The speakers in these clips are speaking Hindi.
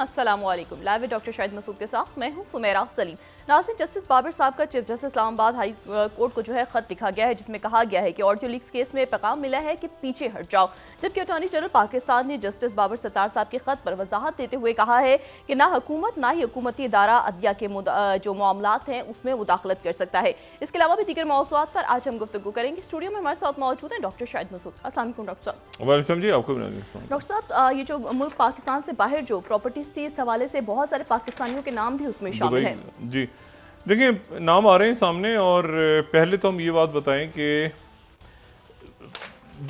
असलम लाइव डॉक्टर शाहिद मसूद के साथ मैं हूं सुमेरा सलीम नाजिन जस्टिस बाबर साहब का chief justice Islamabad high court को जो है ख़त लिखा गया है जिसमें कहा गया है कि ऑडियो लीक्स केस में पैगाम मिला है कि पीछे हट जाओ जबकि अटॉर्नी जनरल पाकिस्तान ने जस्टिस बाबर सत्तार साहब के ख़त पर वजाहत देते हुए कहा है कि ना हुकूमत ना ही हुकूमती इदारा अदिया के जो मामला हैं उसमें मुदाखलत कर सकता है इसके अलावा भी दीगर मौजूद पर आज हम गुफ्तु करेंगे स्टूडियो में हमारे साथ मौजूद हैं डॉक्टर शाहिद मसूद असल डॉक्टर साहब डॉक्टर साहब ये जो मुल्क पाकिस्तान से बाहर जो प्रॉपर्टीज थी इस हवाले से बहुत सारे पाकिस्तानियों के नाम भी उसमें शामिल हैं जी देखिए नाम आ रहे हैं सामने और पहले तो हम ये बात बताएं कि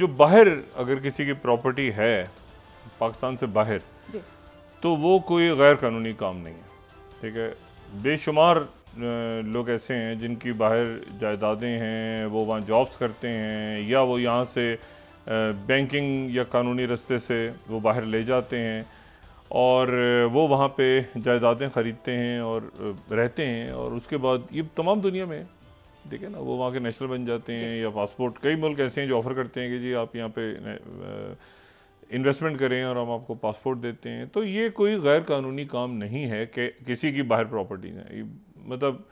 जो बाहर अगर किसी की प्रॉपर्टी है पाकिस्तान से बाहर तो वो कोई गैर कानूनी काम नहीं है ठीक है बेशुमार लोग ऐसे हैं जिनकी बाहर जायदादें हैं वो वहाँ जॉब्स करते हैं या वो यहाँ से बैंकिंग या कानूनी रस्ते से वो बाहर ले जाते हैं और वो वहाँ पे जायदादें ख़रीदते हैं और रहते हैं और उसके बाद ये तमाम दुनिया में ठीक है ना वो वहाँ के नेशनल बन जाते हैं या पासपोर्ट कई मुल्क ऐसे हैं जो ऑफ़र करते हैं कि जी आप यहाँ पे इन्वेस्टमेंट करें और हम आपको पासपोर्ट देते हैं तो ये कोई गैर कानूनी काम नहीं है कि किसी की बाहर प्रॉपर्टी है मतलब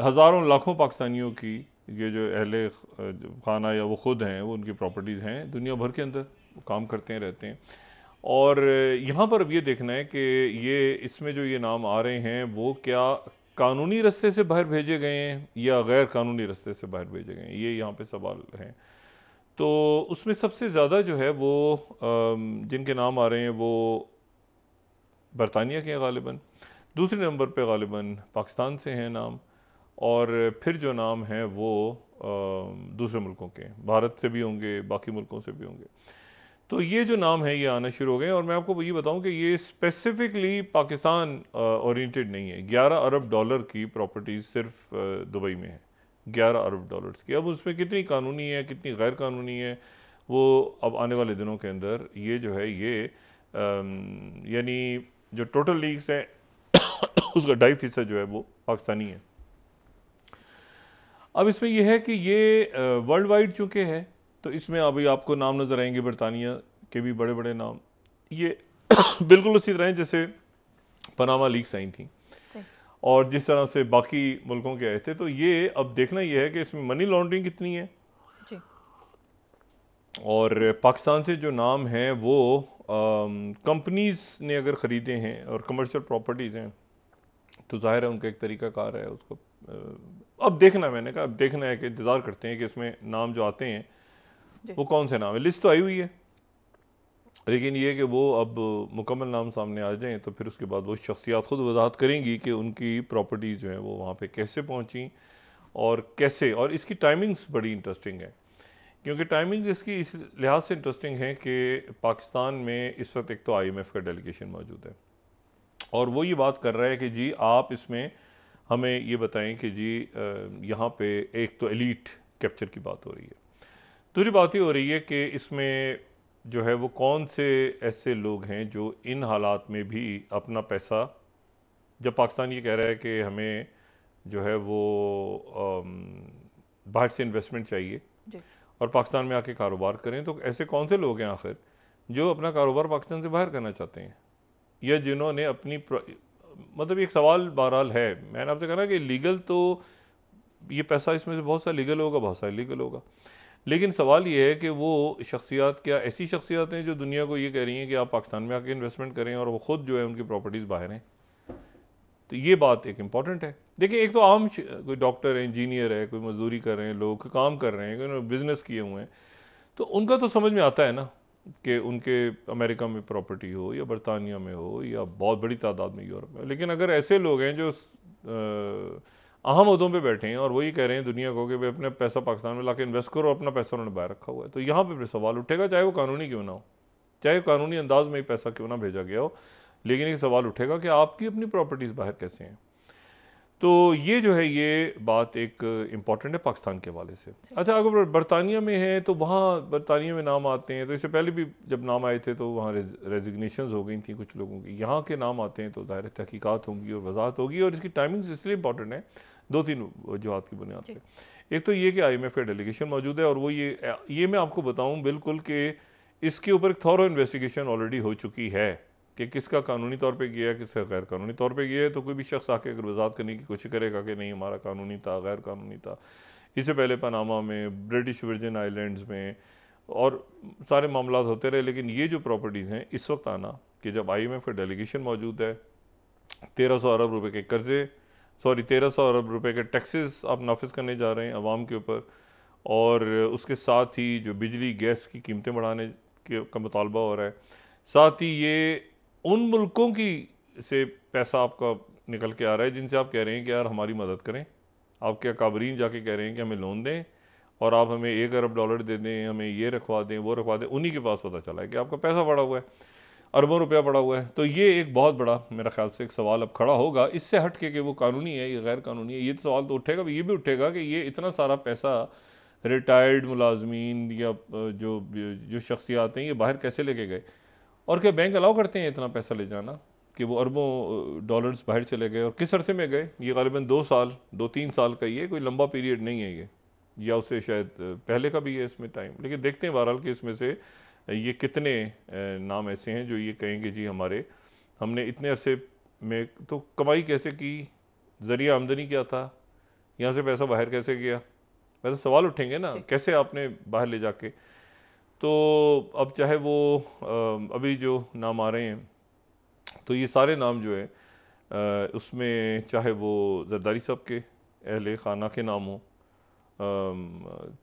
हज़ारों लाखों पाकिस्तानियों की ये जो अहले खाना या वो ख़ुद हैं वो उनकी प्रॉपर्टीज़ हैं दुनिया भर के अंदर काम करते हैं रहते हैं और यहाँ पर अब ये देखना है कि ये इसमें जो ये नाम आ रहे हैं वो क्या कानूनी रस्ते से बाहर भेजे गए हैं या गैर कानूनी रस्ते से बाहर भेजे गए हैं ये यहाँ पर सवाल हैं तो उसमें सबसे ज़्यादा जो है वो जिनके नाम आ रहे हैं वो बरतानिया के हैं गालिबा दूसरे नंबर पे गालिबा पाकिस्तान से हैं नाम और फिर जो नाम हैं वो दूसरे मुल्कों के भारत से भी होंगे बाकी मुल्कों से भी होंगे तो ये जो नाम है ये आना शुरू हो गए और मैं आपको ये बताऊं कि ये स्पेसिफिकली पाकिस्तान ओरिएंटेड नहीं है 11 अरब डॉलर की प्रॉपर्टीज़ सिर्फ दुबई में है 11 अरब डॉलर्स की अब उसमें कितनी कानूनी है कितनी गैर कानूनी है वो अब आने वाले दिनों के अंदर ये जो है ये यानी जो टोटल लीग्स है उसका ढाई फीसद जो है वो पाकिस्तानी है अब इसमें यह है कि ये वर्ल्ड वाइड चूँकि है तो इसमें अभी आपको नाम नज़र आएंगे बरतानिया के भी बड़े बड़े नाम ये बिल्कुल उसी तरह जैसे पनामा लीक आई थी और जिस तरह से बाकी मुल्कों के आए थे तो ये अब देखना यह है कि इसमें मनी लॉन्ड्रिंग कितनी है जी। और पाकिस्तान से जो नाम हैं वो कंपनीज ने अगर ख़रीदे हैं और कमर्शियल प्रॉपर्टीज़ हैं तो ज़ाहिर है उनका एक तरीका कार है उसको अब देखना मैंने कहा अब देखना है कि इंतज़ार करते हैं कि इसमें नाम जो आते हैं वो कौन से नाम है लिस्ट तो आई हुई है लेकिन ये कि वो अब मुकम्मल नाम सामने आ जाएँ तो फिर उसके बाद वो शख्सियात ख़ुद वजाहत करेंगी कि उनकी प्रॉपर्टीज़ जो हैं वो वहाँ पर कैसे पहुँची और कैसे और इसकी टाइमिंग्स बड़ी इंटरेस्टिंग है क्योंकि टाइमिंग्स इसकी इस लिहाज से इंटरेस्टिंग है कि पाकिस्तान में इस वक्त एक तो एफ का डेलीगेशन मौजूद है और वो ये बात कर रहा है कि जी आप इसमें हमें ये बताएं कि जी यहाँ पे एक तो एलीट कैप्चर की बात हो रही है दूसरी तो बात ये हो रही है कि इसमें जो है वो कौन से ऐसे लोग हैं जो इन हालात में भी अपना पैसा जब पाकिस्तान ये कह रहा है कि हमें जो है वो बाहर से इन्वेस्टमेंट चाहिए और पाकिस्तान में आके कारोबार करें तो ऐसे कौन से लोग हैं आखिर जो अपना कारोबार पाकिस्तान से बाहर करना चाहते हैं या जिन्होंने अपनी प्र... मतलब एक सवाल बहरहाल है मैंने आपसे कहा कि लीगल तो ये पैसा इसमें से बहुत सा लीगल होगा बहुत सा इलीगल होगा लेकिन सवाल ये है कि वो शख्सियात क्या ऐसी शख्सियात हैं जो दुनिया को ये कह रही हैं कि आप पाकिस्तान में आके इन्वेस्टमेंट करें और वो ख़ुद जो है उनकी प्रॉपर्टीज़ बाहर हैं तो ये बात एक इम्पॉर्टेंट है देखिए एक तो आम कोई डॉक्टर है इंजीनियर है कोई मजदूरी कर रहे हैं लोग काम कर रहे हैं उन्होंने बिज़नेस किए हुए हैं तो उनका तो समझ में आता है ना कि उनके अमेरिका में प्रॉपर्टी हो या बरतानिया में हो या बहुत बड़ी तादाद में यूरोप में लेकिन अगर ऐसे लोग हैं जो आ, अहम उदों पे बैठे हैं और वही कह रहे हैं दुनिया को कि भाई अपने पैसा पाकिस्तान में ला इन्वेस्ट करो और अपना पैसा उन्होंने बाहर रखा हुआ है तो यहाँ पर भी सवाल उठेगा चाहे वो कानूनी क्यों ना हो चाहे कानूनी अंदाज में ही पैसा क्यों ना भेजा गया हो लेकिन एक सवाल उठेगा कि आपकी अपनी प्रॉपर्टीज़ बाहर कैसे हैं तो ये जो है ये बात एक इम्पॉर्टेंट है पाकिस्तान के हवाले से अच्छा अगर बरतानिया में है तो वहाँ बरतानिया में नाम आते हैं तो इससे पहले भी जब नाम आए थे तो वहाँ रेजिग्नेशन हो गई थी कुछ लोगों की यहाँ के नाम आते हैं तो दायरे तहकीक़ात होंगी और वजाहत होगी और इसकी टाइमिंग्स इसलिए इंपॉर्टेंट है दो तीन वजूहत की बुनियाद पर एक तो ये कि आई एम एफ का डेलीगेशन मौजूद है और वो ये ये मैं आपको बताऊँ बिल्कुल कि इसके ऊपर एक थॉरो इन्वेस्टिगेशन ऑलरेडी हो चुकी है कि किसका कानूनी तौर पे किया है किसका गैर कानूनी तौर पे किया है तो कोई भी शख्स आके अगर वजात करने की कोशिश करेगा कि नहीं हमारा कानूनी था गैर कानूनी था इससे पहले पनामा में ब्रिटिश वर्जन आइलैंड्स में और सारे मामला होते रहे लेकिन ये जो प्रॉपर्टीज़ हैं इस वक्त आना कि जब आई एम एफ का डेलीगेशन मौजूद है तेरह सौ अरब रुपये के कर्जे सॉरी तेरह सौ अरब रुपए के टैक्सेस आप नाफिज करने जा रहे हैं आवाम के ऊपर और उसके साथ ही जो बिजली गैस की कीमतें बढ़ाने के का मुतालबा हो रहा है साथ ही ये उन मुल्कों की से पैसा आपका निकल के आ रहा है जिनसे आप कह रहे हैं कि यार हमारी मदद करें आपके अकाबरीन जाके कह रहे हैं कि हमें लोन दें और आप हमें एक अरब डॉलर दे दें हमें ये रखवा दें वो रखवा दें उन्हीं के पास पता चला है कि आपका पैसा बढ़ा हुआ है अरबों रुपया पड़ा हुआ है तो ये एक बहुत बड़ा मेरा ख्याल से एक सवाल अब खड़ा होगा इससे हट के कि वो कानूनी है या गैर कानूनी है ये तो सवाल तो उठेगा ये भी उठेगा कि ये इतना सारा पैसा रिटायर्ड मुलाजमीन या जो जो शख्सियात हैं ये बाहर कैसे लेके गए और क्या बैंक अलाउ करते हैं इतना पैसा ले जाना कि वो अरबों डॉलर्स बाहर चले गए और किस अरसे में गए ये गालिबा दो साल दो तीन साल का ये कोई लंबा पीरियड नहीं है ये या उसे शायद पहले का भी है इसमें टाइम लेकिन देखते हैं बहरहाल कि इसमें से ये कितने नाम ऐसे हैं जो ये कहेंगे जी हमारे हमने इतने अरसे में तो कमाई कैसे की ज़रिया आमदनी क्या था यहाँ से पैसा बाहर कैसे गया वैसे तो सवाल उठेंगे ना कैसे आपने बाहर ले जाके तो अब चाहे वो अभी जो नाम आ रहे हैं तो ये सारे नाम जो है उसमें चाहे वो जरदारी साहब के अहल खाना के नाम हों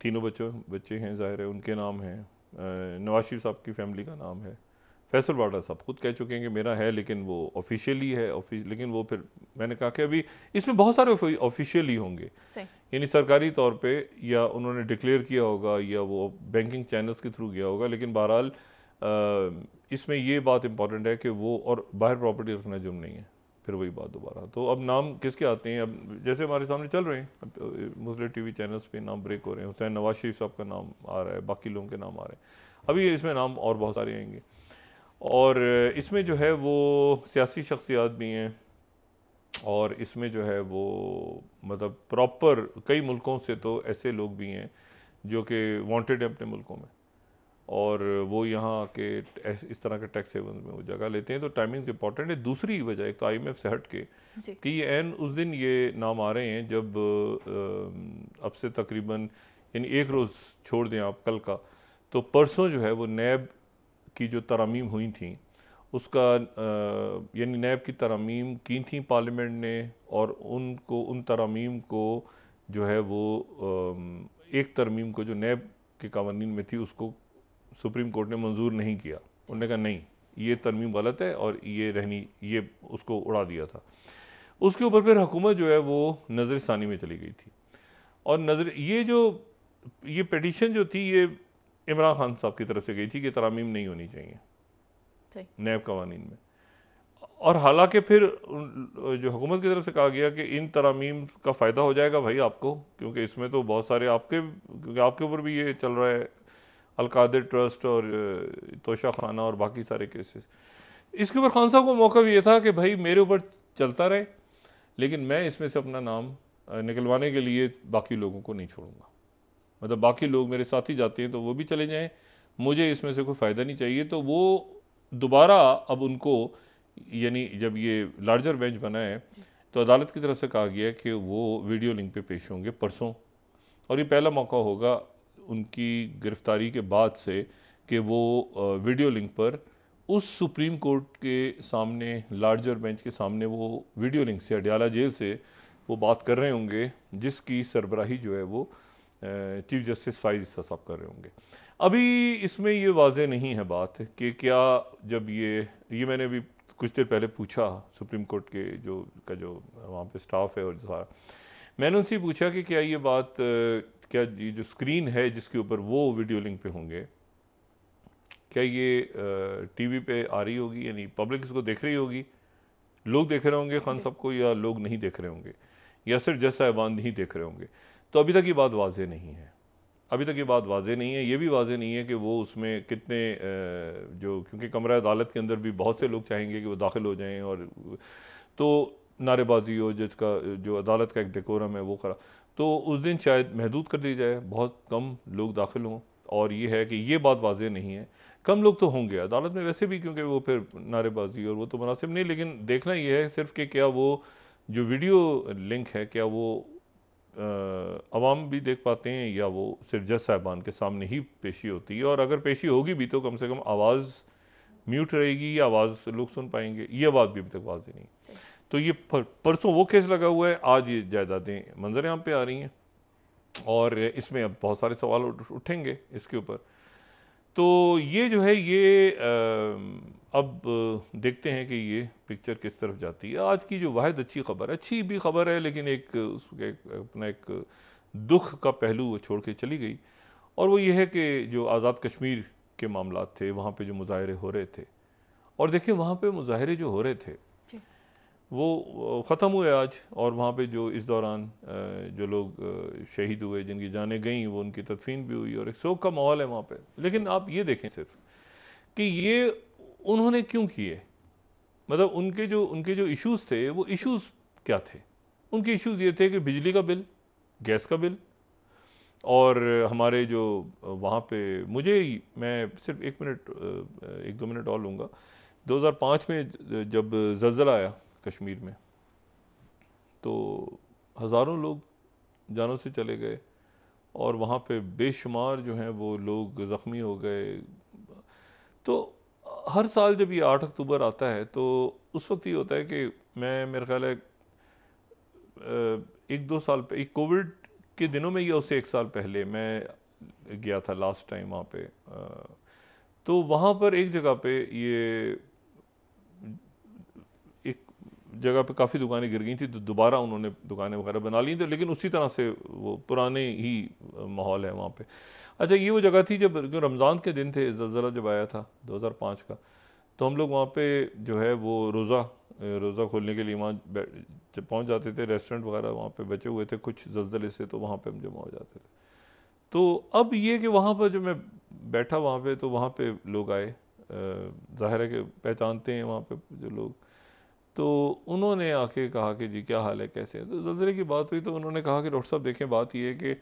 तीनों बच्चों बच्चे हैं ज़ाहिर है उनके नाम हैं नवाज शरीफ साहब की फैमिली का नाम है फैसल वाडा साहब खुद कह चुके हैं कि मेरा है लेकिन वो ऑफिशियली है ऑफिस लेकिन वो फिर मैंने कहा कि अभी इसमें बहुत सारे ऑफिशियली होंगे यानी सरकारी तौर पे या उन्होंने डिक्लेयर किया होगा या वो बैंकिंग चैनल्स के थ्रू गया होगा लेकिन बहरहाल इसमें ये बात इम्पॉर्टेंट है कि वो और बाहर प्रॉपर्टी रखना जुर्म नहीं है फिर वही बात दोबारा तो अब नाम किसके आते हैं अब जैसे हमारे सामने चल रहे हैं मुस्लिम टी वी चैनल्स पर नाम ब्रेक हो रहे हैं हुसैन नवाज शरीफ साहब का नाम आ रहा है बाकी लोगों के नाम आ रहे हैं अभी इसमें नाम और बहुत सारे आएंगे और इसमें जो है वो सियासी शख्सियात भी हैं और इसमें जो है वो मतलब प्रॉपर कई मुल्कों से तो ऐसे लोग भी हैं जो कि वांटेड हैं अपने मुल्कों में और वो यहाँ के इस तरह के टैक्स हेवन में वो जगह लेते हैं तो टाइमिंग्स इंपॉर्टेंट है दूसरी वजह एक तो आई से हट के कि ये एन उस दिन ये नाम आ रहे हैं जब अब से तकरीबन यानी एक रोज़ छोड़ दें आप कल का तो परसों जो है वो नैब की जो तरामीम हुई थी उसका यानी नैब की तरामीम की थी पार्लियामेंट ने और उनको उन तरामीम को जो है वो एक तरमीम को जो नैब के कवानीन में थी उसको सुप्रीम कोर्ट ने मंजूर नहीं किया उन्होंने कहा नहीं ये तरमीम गलत है और ये रहनी ये उसको उड़ा दिया था उसके ऊपर फिर हुकूमत जो है वो नज़र ثانی में चली गई थी और नज़र ये जो ये पटिशन जो थी ये इमरान खान साहब की तरफ से गई थी कि तरामीम नहीं होनी चाहिए नैब कवानी में और हालांकि फिर जो हुकूमत की तरफ से कहा गया कि इन तरामीम का फ़ायदा हो जाएगा भाई आपको क्योंकि इसमें तो बहुत सारे आपके क्योंकि आपके ऊपर भी ये चल रहा है अलकादिर ट्रस्ट और तोशा खाना और बाकी सारे केसेस इसके ऊपर खान साहब को मौका भी ये था कि भाई मेरे ऊपर चलता रहे लेकिन मैं इसमें से अपना नाम निकलवाने के लिए बाकी लोगों को नहीं छोड़ूंगा मतलब बाकी लोग मेरे साथ ही जाते हैं तो वो भी चले जाएं मुझे इसमें से कोई फ़ायदा नहीं चाहिए तो वो दोबारा अब उनको यानी जब ये लार्जर बेंच बना है तो अदालत की तरफ से कहा गया है कि वो वीडियो लिंक पे पेश होंगे परसों और ये पहला मौका होगा उनकी गिरफ़्तारी के बाद से कि वो वीडियो लिंक पर उस सुप्रीम कोर्ट के सामने लार्जर बेंच के सामने वो वीडियो लिंक से अडियाला जेल से वो बात कर रहे होंगे जिसकी सरबराही जो है वो चीफ जस्टिस फाइज साहब कर रहे होंगे अभी इसमें ये वाज नहीं है बात कि क्या जब ये ये मैंने अभी कुछ देर पहले पूछा सुप्रीम कोर्ट के जो का जो वहाँ पे स्टाफ है और सारा मैंने उनसे पूछा कि क्या ये बात क्या ये जो स्क्रीन है जिसके ऊपर वो वीडियो लिंक पे होंगे क्या ये टीवी पे आ रही होगी यानी पब्लिक इसको देख रही होगी लोग देख रहे होंगे खान साहब को या लोग नहीं देख रहे होंगे या सिर्फ जज साहिबान ही देख रहे होंगे तो अभी तक ये बात वाजे नहीं है अभी तक ये बात वाजे नहीं है ये भी वाजे नहीं है कि वो उसमें कितने जो क्योंकि कमरा अदालत के अंदर भी बहुत से लोग चाहेंगे कि वो दाखिल हो जाएँ और तो नारेबाजी हो जज का जो अदालत का एक डेकोरम है वो खरा तो उस दिन शायद महदूद कर दी जाए बहुत कम लोग दाखिल हों और ये है कि ये बात वाजह नहीं है कम लोग तो होंगे अदालत में वैसे भी क्योंकि वो फिर नारेबाजी और वो तो मुनासिब नहीं लेकिन देखना ये है सिर्फ कि क्या वो जो वीडियो लिंक है क्या वो आवाम भी देख पाते हैं या वो सिर्फ जज साहबान के सामने ही पेशी होती है और अगर पेशी होगी भी तो कम से कम आवाज़ म्यूट रहेगी या आवाज़ लोग सुन पाएंगे ये बात भी अभी तक वाजी नहीं तो ये पर, परसों वो केस लगा हुआ है आज ये जायदादें मंजर यहाँ पे आ रही हैं और इसमें अब बहुत सारे सवाल उठेंगे इसके ऊपर तो ये जो है ये आ, अब देखते हैं कि ये पिक्चर किस तरफ जाती है आज की जो वाद अच्छी खबर है अच्छी भी खबर है लेकिन एक उसके अपना एक दुख का पहलू वो छोड़ के चली गई और वो ये है कि जो आज़ाद कश्मीर के मामला थे वहाँ पे जो मुजाहरे हो रहे थे और देखिए वहाँ पे मुजाहरे जो हो रहे थे वो ख़त्म हुए आज और वहाँ पे जो इस दौरान जो लोग शहीद हुए जिनकी जानें गईं वो उनकी तदफीन भी हुई और एक शोक का माहौल है वहाँ पे लेकिन आप ये देखें सिर्फ कि ये उन्होंने क्यों किए मतलब उनके जो उनके जो इश्यूज़ थे वो इश्यूज़ क्या थे उनके इश्यूज़ ये थे कि बिजली का बिल गैस का बिल और हमारे जो वहाँ पे मुझे मैं सिर्फ एक मिनट एक दो मिनट और लूँगा 2005 में जब जल्जला आया कश्मीर में तो हज़ारों लोग जानों से चले गए और वहाँ पे बेशुमार जो हैं वो लोग ज़ख्मी हो गए तो हर साल जब ये आठ अक्टूबर आता है तो उस वक्त ये होता है कि मैं मेरा ख्याल है एक दो साल पे एक कोविड के दिनों में या उससे एक साल पहले मैं गया था लास्ट टाइम वहाँ पे तो वहाँ पर एक जगह पे ये जगह पे काफ़ी दुकानें गिर गई थी तो दोबारा उन्होंने दुकानें वगैरह बना ली थी लेकिन उसी तरह से वो पुराने ही माहौल है वहाँ पे अच्छा ये वो जगह थी जब जो रमज़ान के दिन थे जल्जला जब आया था 2005 का तो हम लोग वहाँ पे जो है वो रोज़ा रोज़ा खोलने के लिए वहाँ जब पहुँच जाते थे रेस्टोरेंट वगैरह वहाँ पर बचे हुए थे कुछ जल्जले से तो वहाँ पर हम जमा हो जाते थे तो अब ये कि वहाँ पर जब मैं बैठा वहाँ पर तो वहाँ पर लोग आए ज़ाहिर है कि पहचानते हैं वहाँ पर जो लोग तो उन्होंने आके कहा कि जी क्या हाल है कैसे है तो जल्जले की बात हुई तो उन्होंने कहा कि डॉक्टर साहब देखें बात यह है कि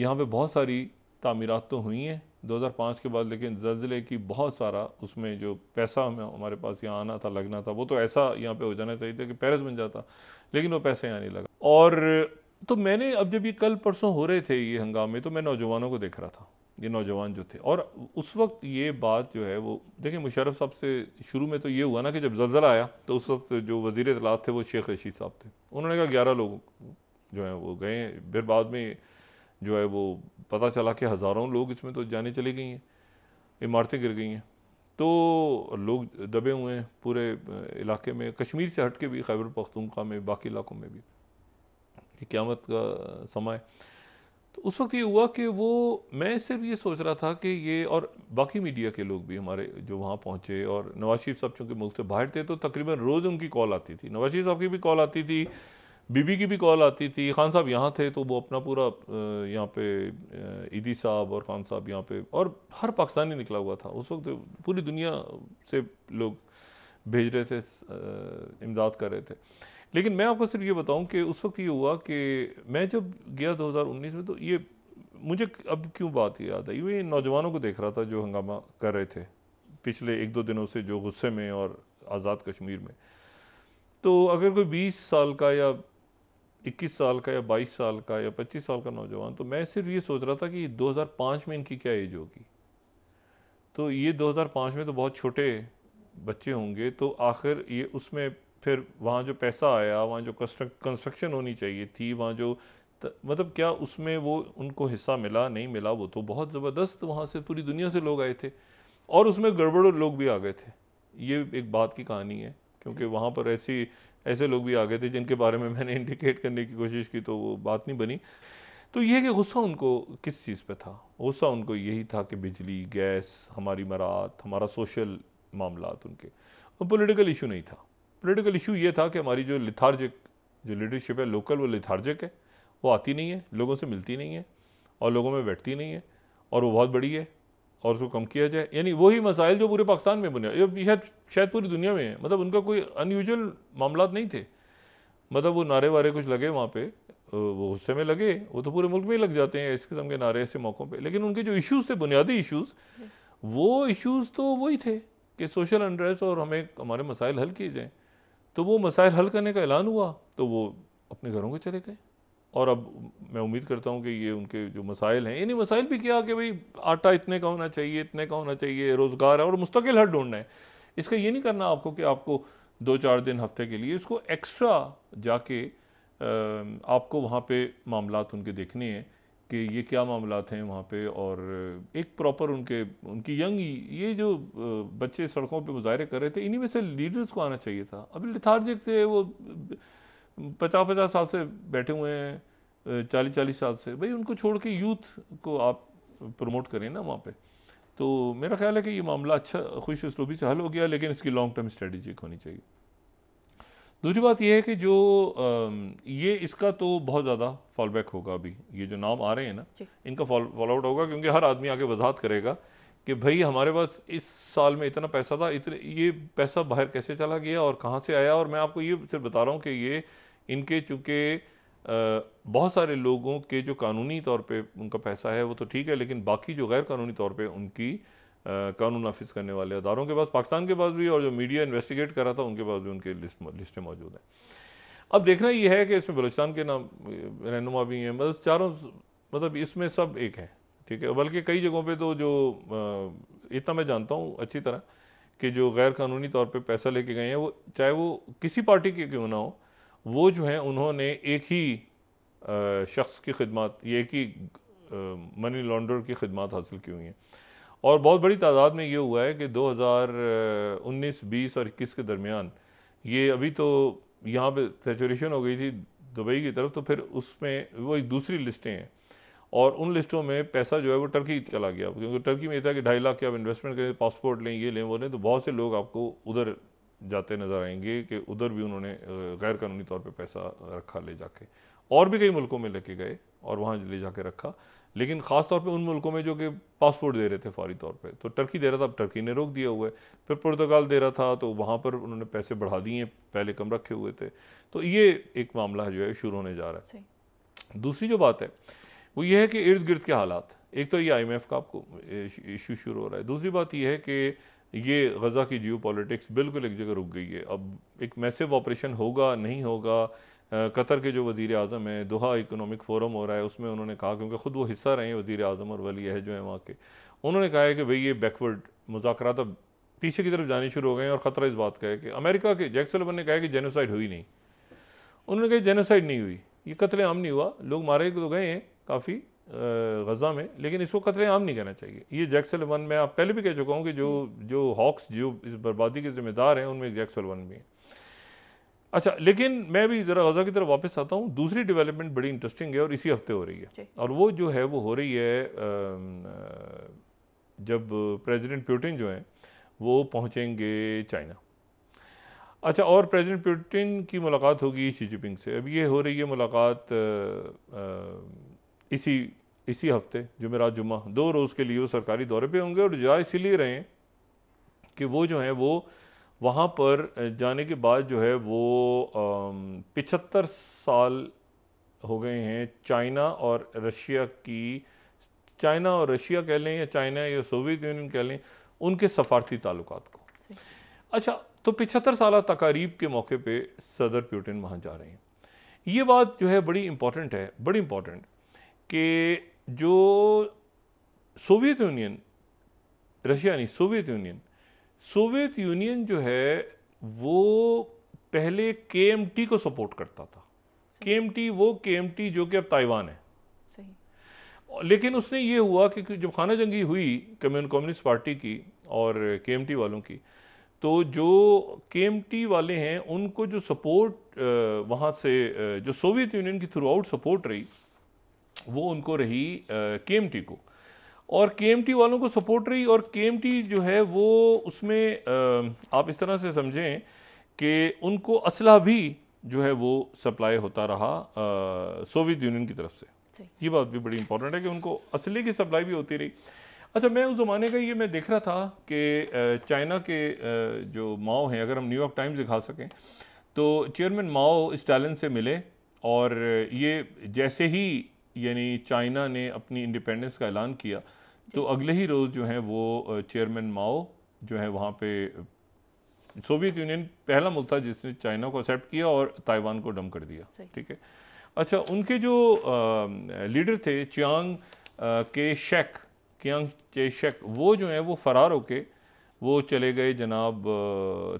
यहाँ पे बहुत सारी तमीरत तो हुई हैं 2005 के बाद लेकिन जल्जले की बहुत सारा उसमें जो पैसा हमें हमारे पास यहाँ आना था लगना था वो तो ऐसा यहाँ पे हो जाना चाहिए था कि पैरस बन जाता लेकिन वो पैसे यहाँ नहीं लगा और तो मैंने अब जब ये कल परसों हो रहे थे ये हंगामे तो मैं नौजवानों को देख रहा था ये नौजवान जो थे और उस वक्त ये बात जो है वो देखिए मुशरफ साहब से शुरू में तो ये हुआ ना कि जब जल्जला आया तो उस वक्त जो वजीर अतलात थे वो शेख रशीद साहब थे उन्होंने कहा ग्यारह लोग जो हैं वो गए फिर बाद में जो है वो पता चला कि हज़ारों लोग इसमें तो जाने चली गई हैं इमारतें गिर गई हैं तो लोग दबे हुए हैं पूरे इलाके में कश्मीर से हट के भी खैबर पख्तूनखा में बाकी इलाकों में भी क्यामत का समय तो उस वक्त ये हुआ कि वो मैं सिर्फ ये सोच रहा था कि ये और बाकी मीडिया के लोग भी हमारे जो वहाँ पहुँचे और नवाज शरीफ साहब चूँकि मुल्क से बाहर थे तो तकरीबन रोज़ उनकी कॉल आती थी नवाज शरीफ साहब की भी कॉल आती थी बीबी की भी कॉल आती थी खान साहब यहाँ थे तो वो अपना पूरा यहाँ पे ईदी साहब और खान साहब यहाँ पे और हर पाकिस्तानी निकला हुआ था उस वक्त पूरी दुनिया से लोग भेज रहे थे इमदाद कर रहे थे लेकिन मैं आपको सिर्फ ये बताऊं कि उस वक्त ये हुआ कि मैं जब गया 2019 में तो ये मुझे अब क्यों बात याद आई मैं नौजवानों को देख रहा था जो हंगामा कर रहे थे पिछले एक दो दिनों से जो गुस्से में और आज़ाद कश्मीर में तो अगर कोई बीस साल का या इक्कीस साल का या बाईस साल का या पच्चीस साल का नौजवान तो मैं सिर्फ ये सोच रहा था कि 2005 में इनकी क्या एज होगी तो ये 2005 में तो बहुत छोटे बच्चे होंगे तो आखिर ये उसमें फिर वहाँ जो पैसा आया वहाँ जो कंस्ट्रक्शन होनी चाहिए थी वहाँ जो त, मतलब क्या उसमें वो उनको हिस्सा मिला नहीं मिला वो तो बहुत ज़बरदस्त वहाँ से पूरी दुनिया से लोग आए थे और उसमें गड़बड़ लोग भी आ गए थे ये एक बात की कहानी है क्योंकि वहाँ पर ऐसी ऐसे लोग भी आ गए थे जिनके बारे में मैंने इंडिकेट करने की कोशिश की तो वो बात नहीं बनी तो ये कि गुस्सा उनको किस चीज़ पे था गुस्सा उनको यही था कि बिजली गैस हमारी मरात हमारा सोशल मामला उनके और पोलिटिकल इशू नहीं था पॉलिटिकल इशू ये था कि हमारी जो लिथार्जिक जो लीडरशिप है लोकल वो लिथार्जिक है वो आती नहीं है लोगों से मिलती नहीं है और लोगों में बैठती नहीं है और वो बहुत बड़ी है और उसको कम किया जाए यानी वही मसाइल जो पूरे पाकिस्तान में बुनिया शायद शायद पूरी दुनिया में है मतलब उनका कोई अनयूजल मामला नहीं थे मतलब वो नारे वारे कुछ लगे वहाँ पे वो गुस्से में लगे वो तो पूरे मुल्क में ही लग जाते हैं इस किस्म के नारे ऐसे मौक़ों पे लेकिन उनके जो इश्यूज थे बुनियादी इश्यूज वो इश्यूज तो वही थे कि सोशल अनड्रेस और हमें हमारे मसाइल हल किए जाएँ तो वो मसाइल हल करने का ऐलान हुआ तो वो अपने घरों को चले गए और अब मैं उम्मीद करता हूँ कि ये उनके जो मसाइल हैं इन्हीं मसाइल भी किया कि भाई आटा इतने का होना चाहिए इतने का होना चाहिए रोज़गार है और मुस्तकिल हल ढूंढना है इसका ये नहीं करना आपको कि आपको दो चार दिन हफ्ते के लिए इसको एक्स्ट्रा जाके आपको वहाँ पे मामला उनके देखने हैं कि ये क्या मामला हैं वहाँ पे और एक प्रॉपर उनके उनकी यंग ये जो बच्चे सड़कों पे मुजाहरे कर रहे थे इन्हीं में से लीडर्स को आना चाहिए था अभी लिथार्जिक थे वो पचास पचास साल से बैठे हुए हैं चालीस चालीस साल से भाई उनको छोड़ के यूथ को आप प्रमोट करें ना वहाँ पे तो मेरा ख्याल है कि ये मामला अच्छा खुश उसलूबी से हल हो गया लेकिन इसकी लॉन्ग टर्म स्ट्रेटजिक होनी चाहिए दूसरी बात यह है कि जो ये इसका तो बहुत ज़्यादा फॉल बैक होगा अभी ये जो नाम आ रहे हैं ना इनका फॉल फॉल आउट होगा क्योंकि हर आदमी आगे वजाहत करेगा कि भाई हमारे पास इस साल में इतना पैसा था इतने ये पैसा बाहर कैसे चला गया और कहाँ से आया और मैं आपको ये सिर्फ बता रहा हूँ कि ये इनके चूँकि बहुत सारे लोगों के जो कानूनी तौर पर उनका पैसा है वो तो ठीक है लेकिन बाकी जो गैर कानूनी तौर पर उनकी कानून नाफिज करने वाले अदारों के पास पाकिस्तान के पास भी और जो मीडिया इन्वेस्टिगेट करा था उनके पास भी उनके लिस्ट लिस्टें मौजूद हैं अब देखना ये है कि इसमें बलोचिस्तान के नाम रहनुमा भी हैं मतलब चारों मतलब इसमें सब एक है ठीक है बल्कि कई जगहों पे तो जो इतना मैं जानता हूँ अच्छी तरह कि जो गैर कानूनी तौर पे पैसा लेके गए हैं वो चाहे वो किसी पार्टी के क्यों ना हो वो जो हैं उन्होंने एक ही शख्स की खिदमत एक ही मनी लॉन्डर की खिदमत हासिल की हुई हैं और बहुत बड़ी तादाद में ये हुआ है कि 2019, 20 और 21 के दरमियान ये अभी तो यहाँ पे सेचुरेशन हो गई थी दुबई की तरफ तो फिर उसमें वो एक दूसरी लिस्टें हैं और उन लिस्टों में पैसा जो है वो टर्की चला गया क्योंकि टर्की में था कि ढाई लाख के आप इन्वेस्टमेंट करें पासपोर्ट लें ये लें वो लें तो बहुत से लोग आपको उधर जाते नज़र आएंगे कि उधर भी उन्होंने गैर कानूनी तौर पर पैसा रखा ले जाके और भी कई मुल्कों में लेके गए और वहाँ ले जाके रखा लेकिन ख़ास तौर पे उन मुल्कों में जो कि पासपोर्ट दे रहे थे फौरी तौर पे तो टर्की दे रहा था अब टर्की ने रोक दिया हुआ है फिर पुर्तगाल दे रहा था तो वहाँ पर उन्होंने पैसे बढ़ा दिए पहले कम रखे हुए थे तो ये एक मामला जो है शुरू होने जा रहा है दूसरी जो बात है वो ये है कि इर्द गिर्द के हालात एक तो ये आई एम एफ का आपको इशू शुरू हो रहा है दूसरी बात यह है कि ये गज़ा की जियो बिल्कुल एक जगह रुक गई है अब एक मैसेव ऑपरेशन होगा नहीं होगा कतर के जो वज़ी अजम है दोहा इकनॉमिक फोरम हो रहा है उसमें उन्होंने कहा क्योंकि ख़ुद वो हिस्सा रहे हैं वज़ी अजम और वली है जो हैं वहाँ के उन्होंने कहा है कि भाई ये बैकवर्ड मुजाकर अब पीछे की तरफ जाने शुरू हो गए हैं और ख़तरा इस बात का है कि अमेरिका के जैक ने कहा है कि जेनोसाइड हुई नहीं उन्होंने कहा जेनोसाइड नहीं हुई ये कतले आम नहीं हुआ लोग मारे तो गए हैं काफ़ी गज़ा में लेकिन इसको कतरे आम नहीं कहना चाहिए ये जैक सलवन मैं आप पहले भी कह चुका हूँ कि जो जो हॉक्स जो इस बर्बादी के ज़िम्मेदार हैं उनमें जैक भी हैं अच्छा लेकिन मैं भी ज़रा गज़ा की तरफ वापस आता हूँ दूसरी डेवलपमेंट बड़ी इंटरेस्टिंग है और इसी हफ्ते हो रही है और वो जो है वो हो रही है जब प्रेसिडेंट प्यूटिन जो हैं वो पहुँचेंगे चाइना अच्छा और प्रेसिडेंट प्यूटिन की मुलाकात होगी शी जिनपिंग से अब ये हो रही है मुलाकात इसी इसी हफ्ते जुमेरात जुम्मा दो रोज़ के लिए वो सरकारी दौरे पे होंगे और जरा इसीलिए रहे कि वो जो हैं वो वहाँ पर जाने के बाद जो है वो पिछहत्तर साल हो गए हैं चाइना और रशिया की चाइना और रशिया कह लें या चाइना या सोवियत यूनियन कह लें उनके सफारती ताल्लुक को अच्छा तो पिछहत्तर साल तकारीब के मौके पे सदर प्यूटिन वहाँ जा रहे हैं ये बात जो है बड़ी इम्पॉर्टेंट है बड़ी इम्पॉर्टेंट कि जो सोवियत यूनियन रशिया नहीं सोवियत यूनियन सोवियत यूनियन जो है वो पहले के को सपोर्ट करता था के वो के जो कि अब ताइवान है लेकिन उसने ये हुआ कि जब खाना जंगी हुई कम्युनिस्ट पार्टी की और के वालों की तो जो के वाले हैं उनको जो सपोर्ट वहाँ से जो सोवियत यूनियन की थ्रू आउट सपोर्ट रही वो उनको रही के को और के वालों को सपोर्ट रही और के जो है वो उसमें आप इस तरह से समझें कि उनको असला भी जो है वो सप्लाई होता रहा सोवियत यूनियन की तरफ से ये बात भी बड़ी इंपॉर्टेंट है कि उनको असले की सप्लाई भी होती रही अच्छा मैं उस ज़माने का ये मैं देख रहा था कि चाइना के जो माओ हैं अगर हम न्यूयॉर्क टाइम्स दिखा सकें तो चेयरमैन माओ स्टालिन से मिले और ये जैसे ही यानी चाइना ने अपनी इंडिपेंडेंस का ऐलान किया तो अगले ही रोज़ जो हैं वो चेयरमैन माओ जो है वहाँ पे सोवियत यूनियन पहला मुल्क था जिसने चाइना को एक्सेप्ट किया और ताइवान को डम कर दिया ठीक है अच्छा उनके जो लीडर थे चियांग के शेक कियांग चे शेक वो जो हैं वो फ़रार होके वो चले गए जनाब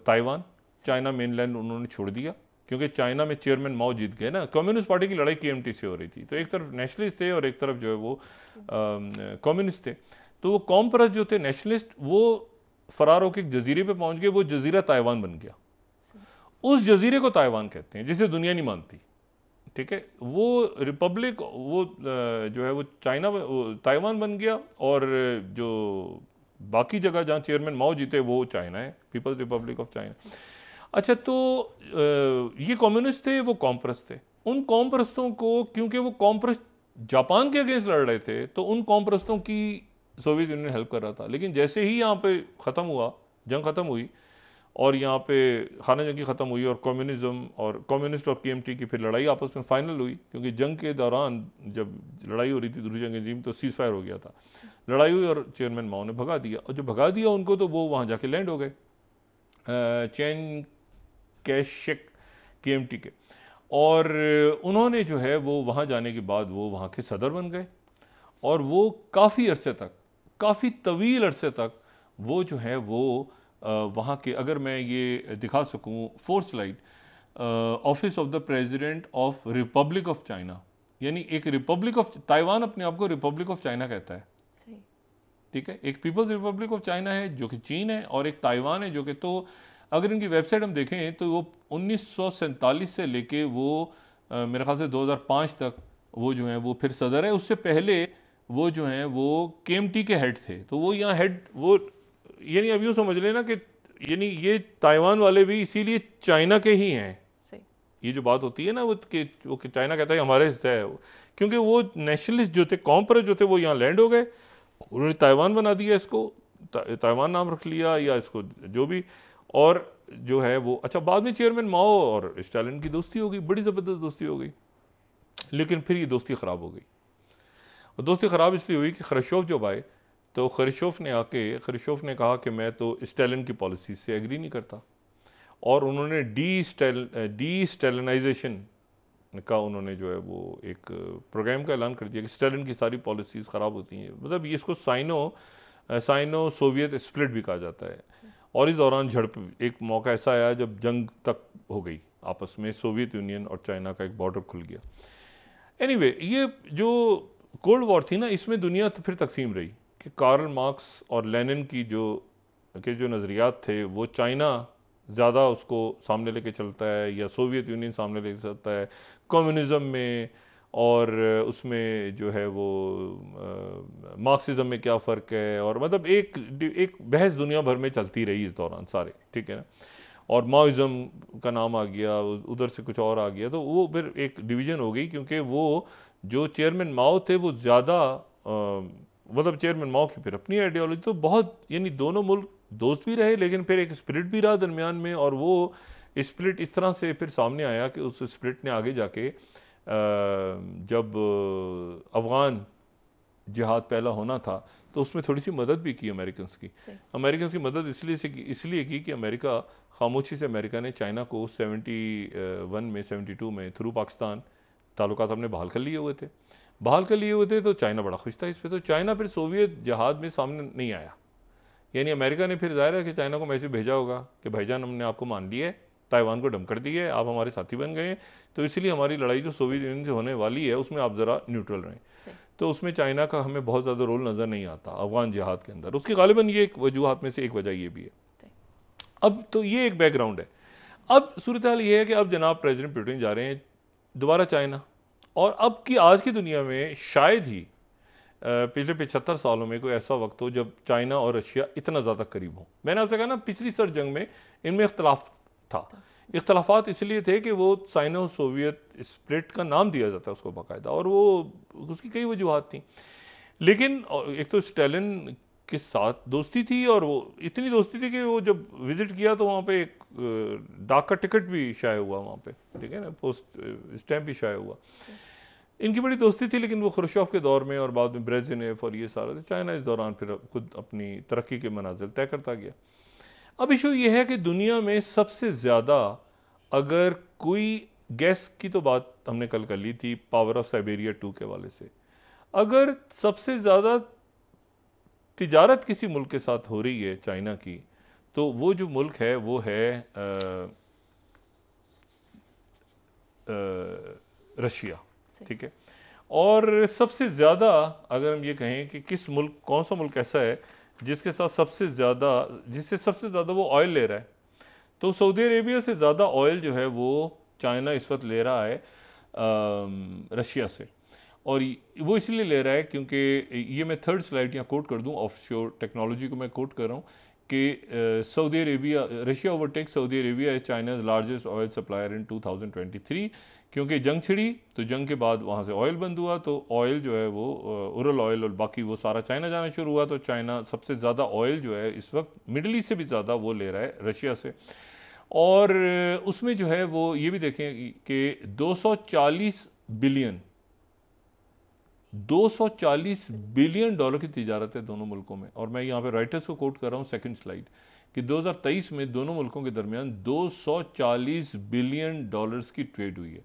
ताइवान चाइना मेनलैंड उन्होंने छोड़ दिया क्योंकि चाइना में चेयरमैन माओ जीत गए ना कम्युनिस्ट पार्टी की लड़ाई के से हो रही थी तो एक तरफ नेशनलिस्ट थे और एक तरफ जो है वो कम्युनिस्ट थे तो वो कॉम परस जो थे नेशनलिस्ट वो फरार होकर एक जजीरे पे पहुंच गए वो जजीरा ताइवान बन गया उस जजीरे को ताइवान कहते हैं जिसे दुनिया नहीं मानती ठीक है वो रिपब्लिक वो जो है वो चाइना ताइवान बन गया और जो बाकी जगह जहाँ चेयरमैन माओ जीते वो चाइना है पीपल्स रिपब्लिक ऑफ चाइना अच्छा तो ये कम्युनिस्ट थे वो कॉम्प्रस थे उन कॉम्प्रस्तों को क्योंकि वो कॉम्प्रस जापान के अगेंस्ट लड़ रहे थे तो उन कॉम्प्रस्तों की सोवियत यूनियन हेल्प कर रहा था लेकिन जैसे ही यहाँ पे ख़त्म हुआ जंग ख़त्म हुई और यहाँ पे खाना जंगी ख़त्म हुई और कम्युनिज़म और कम्युनिस्ट और केएमटी की फिर लड़ाई आपस में फ़ाइनल हुई क्योंकि जंग के दौरान जब लड़ाई हो रही थी दूसरी जंग जीम तो सीज़ फायर हो गया था लड़ाई हुई और चेयरमैन माओ ने भगा दिया और जो भगा दिया उनको तो वो वहाँ जाके लैंड हो गए चैन कैश शेक के के और उन्होंने जो है वो वहाँ जाने के बाद वो वहाँ के सदर बन गए और वो काफ़ी अरसे तक काफ़ी तवील अरसे तक वो जो है वो वहाँ के अगर मैं ये दिखा सकूँ four slide office of the president of republic of China यानी एक रिपब्लिक ऑफ ताइवान अपने आप को रिपब्लिक ऑफ चाइना कहता है ठीक है एक पीपल्स रिपब्लिक ऑफ चाइना है जो कि चीन है और एक ताइवान है जो कि तो अगर इनकी वेबसाइट हम देखें तो वो उन्नीस से लेके वो आ, मेरे ख्याल से 2005 तक वो जो हैं वो फिर सदर है उससे पहले वो जो हैं वो के के हेड थे तो वो यहाँ हेड वो यानी अब यूँ समझ लेना कि यानी ये ताइवान वाले भी इसीलिए चाइना के ही हैं ये जो बात होती है ना वो कि वो कि चाइना कहता है हमारे हिस्सा है क्योंकि वो नेशनलिस्ट जो थे कॉम्पर जो थे वो यहाँ लैंड हो गए उन्होंने ताइवान बना दिया इसको ताइवान नाम रख लिया या इसको जो भी और जो है वो अच्छा बाद में चेयरमैन माओ और स्टालिन की दोस्ती हो गई बड़ी ज़बरदस्त दोस्ती हो गई लेकिन फिर ये दोस्ती ख़राब हो गई और दोस्ती ख़राब इसलिए हुई कि खरशोफ जब आए तो खरशोफ ने आके खरशोफ ने कहा कि मैं तो स्टालिन की पॉलिसी से एग्री नहीं करता और उन्होंने डी स्टेल डी स्टेलनाइजेशन का उन्होंने जो है वो एक प्रोग्राम का ऐलान कर दिया कि स्टेलिन की सारी पॉलिसीज़ ख़राब होती हैं मतलब इसको साइनो साइनो सोवियत स्प्लिट भी कहा जाता है और इस दौरान झड़प एक मौका ऐसा आया जब जंग तक हो गई आपस में सोवियत यूनियन और चाइना का एक बॉर्डर खुल गया एनीवे anyway, ये जो कोल्ड वॉर थी ना इसमें दुनिया तो फिर तकसीम रही कि कार्ल मार्क्स और लेनिन की जो के जो नज़रियात थे वो चाइना ज़्यादा उसको सामने लेके चलता है या सोवियत यूनियन सामने लेके चलता है कम्युनिज्म में और उसमें जो है वो मार्क्सिज्म में क्या फ़र्क है और मतलब एक एक बहस दुनिया भर में चलती रही इस दौरान सारे ठीक है ना और माओज़म का नाम आ गया उधर से कुछ और आ गया तो वो फिर एक डिवीज़न हो गई क्योंकि वो जो चेयरमैन माओ थे वो ज़्यादा मतलब चेयरमैन माओ की फिर अपनी आइडियोलॉजी तो बहुत यानी दोनों मुल्क दोस्त भी रहे लेकिन फिर एक स्प्रिट भी रहा दरमियान में और वो स्प्लिट इस तरह से फिर सामने आया कि उस स्प्लिट ने आगे जाके जब अफगान जिहाद पहला होना था तो उसमें थोड़ी सी मदद भी की अमेरिकन की अमेरिकन की मदद इसलिए से इसलिए की कि अमेरिका खामोशी से अमेरिका ने चाइना को सेवेंटी वन में सेवेंटी टू में थ्रू पाकिस्तान ताल्लुक हमने बहाल कर लिए हुए थे बहाल कर लिए हुए थे तो चाइना बड़ा खुश था इस पर तो चाइना फिर सोवियत जहाद में सामने नहीं आया यानी अमेरिका ने फिर जाहिर है कि चाइना को मैसेज भेजा होगा कि भाईजान हमने आपको मान लिया है ताइवान को डम कर दिए आप हमारे साथी बन गए तो इसलिए हमारी लड़ाई जो सोवियत यूनियन से होने वाली है उसमें आप ज़रा न्यूट्रल रहें तो उसमें चाइना का हमें बहुत ज़्यादा रोल नज़र नहीं आता अफगान जिहाद के अंदर उसकी गालिबा ये एक वजूहत में से एक वजह ये भी है अब तो ये एक बैकग्राउंड है अब सूरत हाल ये है कि अब जनाब प्रेजिडेंट पुटिन जा रहे हैं दोबारा चाइना और अब की आज की दुनिया में शायद ही पिछले पिछहत्तर सालों में कोई ऐसा वक्त हो जब चाइना और रशिया इतना ज़्यादा करीब हो मैंने आपसे कहा ना पिछली सर जंग में इनमें इख्तलाफ था इख्तलाफात इसलिए थे कि वो साइनो सोवियत स्प्लिट का नाम दिया जाता उसको बाकायदा और वो उसकी कई वजूहत थी लेकिन एक तो स्टेलिन के साथ दोस्ती थी और वो इतनी दोस्ती थी कि वो जब विज़िट किया तो वहाँ पे एक डाक का टिकट भी शाया हुआ वहाँ पे ठीक है ना पोस्ट स्टैम्प भी शाया हुआ इनकी बड़ी दोस्ती थी लेकिन वो खुरशॉफ के दौर में और बाद में ब्रेजनेफ और ये सारा चाइना इस दौरान फिर खुद अपनी तरक्की के मनाजिल तय करता गया अब इशू यह है कि दुनिया में सबसे ज़्यादा अगर कोई गैस की तो बात हमने कल कर ली थी पावर ऑफ साइबेरिया टू के वाले से अगर सबसे ज़्यादा तिजारत किसी मुल्क के साथ हो रही है चाइना की तो वो जो मुल्क है वो है रशिया ठीक है और सबसे ज़्यादा अगर हम ये कहें कि किस मुल्क कौन सा मुल्क ऐसा है जिसके साथ सबसे ज़्यादा जिससे सबसे ज़्यादा वो ऑयल ले रहा है तो सऊदी अरेबिया से ज़्यादा ऑयल जो है वो चाइना इस वक्त ले रहा है रशिया से और वो इसलिए ले रहा है क्योंकि ये मैं थर्ड स्लाइड यहाँ कोट कर दूँ ऑफशोर टेक्नोलॉजी को मैं कोट कर रहा हूँ कि Saudi Arabia Russia overtake Saudi Arabia is China's largest oil supplier in 2023 क्योंकि जंग छिड़ी तो जंग के बाद वहाँ से ऑयल बंद हुआ तो ऑयल जो है वो उरल ऑयल और बाकी वो सारा चाइना जाना शुरू हुआ तो चाइना सबसे ज़्यादा ऑयल जो है इस वक्त मिडल ईस्ट से भी ज़्यादा वो ले रहा है रशिया से और उसमें जो है वो ये भी देखें कि 240 बिलियन 240 बिलियन डॉलर की तजारत है दोनों मुल्कों में और मैं यहाँ पर राइटर्स को कोट कर रहा हूँ सेकेंड स्लाइड कि 2023 में दोनों मुल्कों के दरमियान 240 बिलियन डॉलर्स की ट्रेड हुई है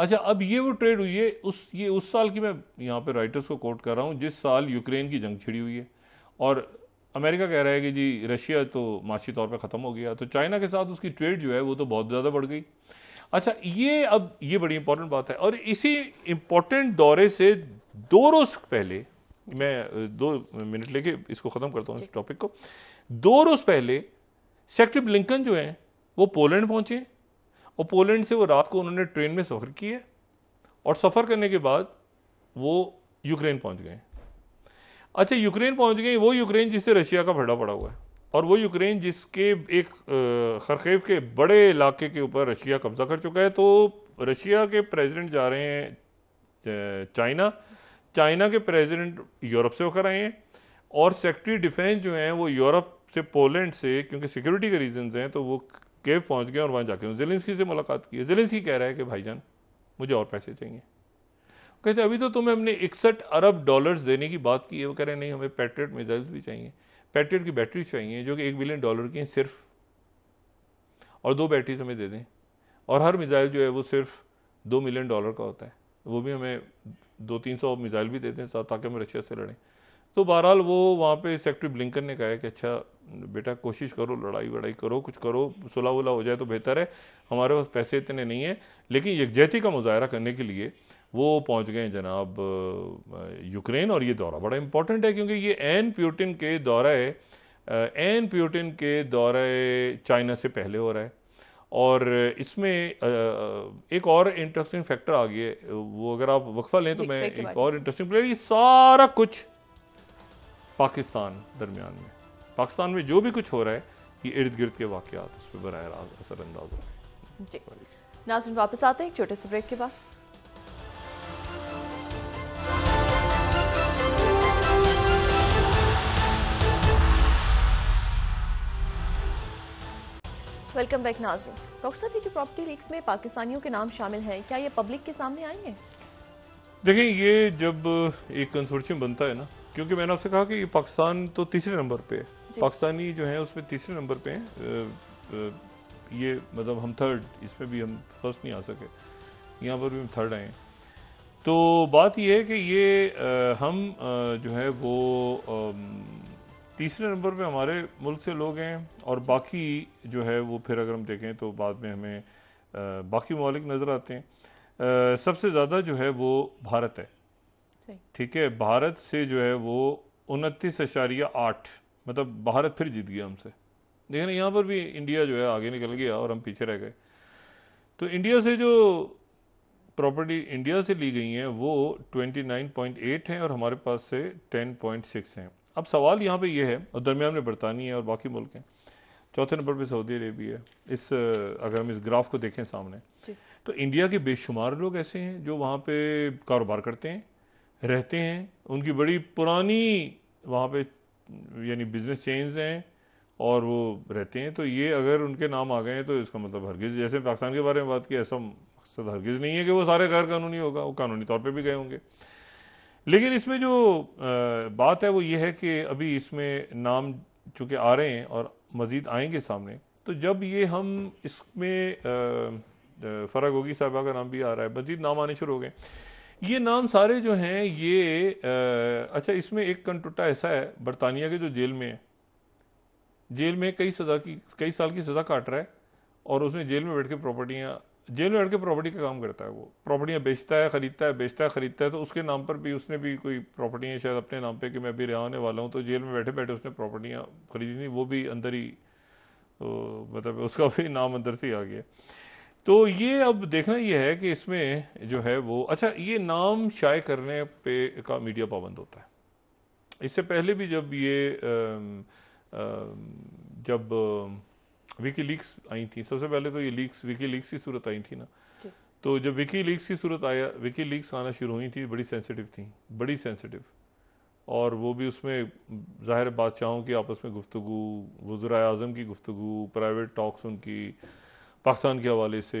अच्छा अब ये वो ट्रेड हुई है उस ये उस साल की मैं यहाँ पे राइटर्स को कोट कर रहा हूँ जिस साल यूक्रेन की जंग छिड़ी हुई है और अमेरिका कह रहा है कि जी रशिया तो माशी तौर पर ख़त्म हो गया तो चाइना के साथ उसकी ट्रेड जो है वो तो बहुत ज़्यादा बढ़ गई अच्छा ये अब ये बड़ी इंपॉर्टेंट बात है और इसी इम्पोर्टेंट दौरे से दो रोज़ पहले मैं दो मिनट लेके इसको ख़त्म करता हूँ इस टॉपिक को दो रोज पहले सेक्रेटरी ब्लिंकन जो हैं वो पोलैंड पहुंचे और पोलैंड से वो रात को उन्होंने ट्रेन में सफ़र किया और सफ़र करने के बाद वो यूक्रेन पहुंच गए अच्छा यूक्रेन पहुंच गए वो यूक्रेन जिससे रशिया का भड़ा पड़ा हुआ है और वो यूक्रेन जिसके एक खरखेव के बड़े इलाके के ऊपर रशिया कब्जा कर चुका है तो रशिया के प्रेसिडेंट जा रहे हैं चाइना चाइना के प्रेसिडेंट यूरोप से होकर आए हैं और सेक्रेटरी डिफेंस जो हैं वो यूरोप से पोलैंड से क्योंकि सिक्योरिटी के रीजंस हैं तो वो केव पहुंच गए और वहाँ जाकर जेलेंसकी से मुलाकात की जेलेंसकी कह रहा है कि भाईजान मुझे और पैसे चाहिए कहते अभी तो तुम्हें हमने इकसठ अरब डॉलर्स देने की बात की है वो कह रहे हैं नहीं हमें पैट्रियट मिज़ाइल्स भी चाहिए पैट्रियट की बैटरी चाहिए जो कि एक बिलियन डॉलर की हैं सिर्फ और दो बैटरीज हमें दे दें और हर मिज़ाइल जो है वो सिर्फ दो मिलियन डॉलर का होता है वो भी हमें दो तीन सौ मिज़ाइल भी देते हैं साथ ताकि हम रशिया से लड़ें तो बहरहाल वो वहाँ पे सेक्रेटरी ब्लिंकन ने कहा है कि अच्छा बेटा कोशिश करो लड़ाई वड़ाई करो कुछ करो सुलह वुला हो जाए तो बेहतर है हमारे पास पैसे इतने नहीं हैं लेकिन यकजहती का मुजाहरा करने के लिए वो पहुँच गए जनाब यूक्रेन और ये दौरा बड़ा इम्पोर्टेंट है क्योंकि ये एन प्यूटिन के दौरा है एन प्यूटिन के दौरा चाइना से पहले हो रहा है और इसमें एक और इंटरेस्टिंग फैक्टर आ गया वो अगर आप वक्फा लें तो मैं एक और इंटरेस्टिंग प्लेयर ये सारा कुछ पाकिस्तान दरमियान में पाकिस्तान में जो भी कुछ हो रहा है ये इर्द गिर्द के वाक़ात उस पर बर असरअंदाज हो रहे हैं नाजन वापस आते हैं एक छोटे से ब्रेक के बाद वेलकम बैक नाजरीन डॉक्टर साहब ये जो प्रॉपर्टी लीक्स में पाकिस्तानियों के नाम शामिल हैं क्या ये पब्लिक के सामने आएंगे देखें ये जब एक कंसोर्शियम बनता है ना क्योंकि मैंने आपसे कहा कि पाकिस्तान तो तीसरे नंबर पे है पाकिस्तानी जो है उसमें तीसरे नंबर पे हैं ये मतलब हम थर्ड इसमें भी हम फर्स्ट नहीं आ सके यहाँ पर भी हम थर्ड आए तो बात यह है कि ये हम जो है वो तीसरे नंबर पे हमारे मुल्क से लोग हैं और बाकी जो है वो फिर अगर हम देखें तो बाद में हमें बाकी ममालिक नज़र आते हैं सबसे ज़्यादा जो है वो भारत है ठीक है भारत से जो है वो उनतीस अशारिया आठ मतलब भारत फिर जीत गया हमसे देखें यहाँ पर भी इंडिया जो है आगे निकल गया और हम पीछे रह गए तो इंडिया से जो प्रॉपर्टी इंडिया से ली गई है वो 29.8 हैं और हमारे पास से 10.6 हैं अब सवाल यहाँ पे ये है और दरमियान में बरतानी है और बाकी मुल्क हैं चौथे नंबर पे सऊदी अरेबिया है इस अगर हम इस ग्राफ को देखें सामने तो इंडिया के बेशुमार लोग ऐसे हैं जो वहाँ पे कारोबार करते हैं रहते हैं उनकी बड़ी पुरानी वहाँ पे यानी बिजनेस चेन्स हैं और वो रहते हैं तो ये अगर उनके नाम आ गए हैं तो इसका मतलब हरगिज़ जैसे पाकिस्तान के बारे में बात की ऐसा मकसद हरगिज़ नहीं है कि वो सारे गैर कानूनी होगा वो कानूनी तौर पर भी गए होंगे लेकिन इसमें जो बात है वो ये है कि अभी इसमें नाम चूँकि आ रहे हैं और मज़ीद आएंगे सामने तो जब ये हम इसमें फ़र्क होगी साहबा का नाम भी आ रहा है मज़ीद नाम आने शुरू हो गए ये नाम सारे जो हैं ये आ, अच्छा इसमें एक कंटुटा ऐसा है बरतानिया के जो जेल में है जेल में कई सज़ा की कई साल की सज़ा काट रहा है और उसने जेल में बैठ के प्रॉपर्टियाँ जेल में बैठ के प्रॉपर्टी का काम करता है वो प्रॉपर्टियाँ बेचता है ख़रीदता है बेचता है ख़रीदता है तो उसके नाम पर भी उसने भी कोई प्रॉपर्टियाँ शायद अपने नाम पे कि मैं अभी रहा होने वाला हूँ तो जेल में बैठे बैठे उसने प्रॉपर्टियाँ खरीदी थी वो भी अंदर ही तो मतलब उसका भी नाम अंदर से ही आ गया तो ये अब देखना ये है कि इसमें जो है वो अच्छा ये नाम शाये करने पे का मीडिया पाबंद होता है इससे पहले भी जब ये आ, आ, जब विकी लीक्स आई थी सबसे पहले तो ये लीक्स विकी लीक्स की सूरत आई थी ना तो जब विकी लीक्स की सूरत आया विकी लीक्स आना शुरू हुई थी बड़ी सेंसिटिव थी बड़ी सेंसिटिव और वो भी उसमें ज़ाहिर बादशाहों की आपस में गुफ्तु वज़र अजम की गुफ्तु प्राइवेट टॉक्स उनकी पाकिस्तान के हवाले से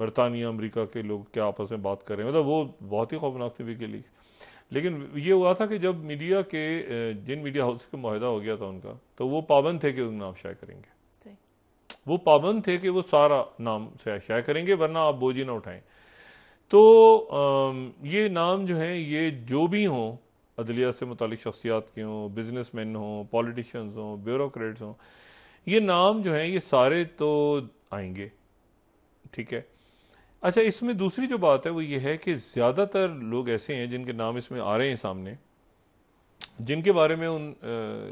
बरतानिया अमरीका के लोग क्या आपस में बात कर रहे हैं मतलब वो बहुत ही खौफनाक थी वीके लीक लेकिन ये हुआ था कि जब मीडिया के जिन मीडिया हाउस का माहिदा हो गया था उनका तो वो पाबंद थे कि उनका नाम शाया करेंगे वो पाबंद थे कि वो सारा नाम शाया करेंगे वरना आप बोझी ना उठाएं तो ये नाम जो हैं ये जो भी हों अदलिया से मुतल शख्सियात के हों बिजनेस मैन हों पॉलिटिशन हों ब्यूरोट्स हों ये नाम जो हैं ये सारे तो आएंगे ठीक है अच्छा इसमें दूसरी जो बात है वो ये है कि ज़्यादातर लोग ऐसे हैं जिनके नाम इसमें आ रहे हैं सामने जिनके बारे में उन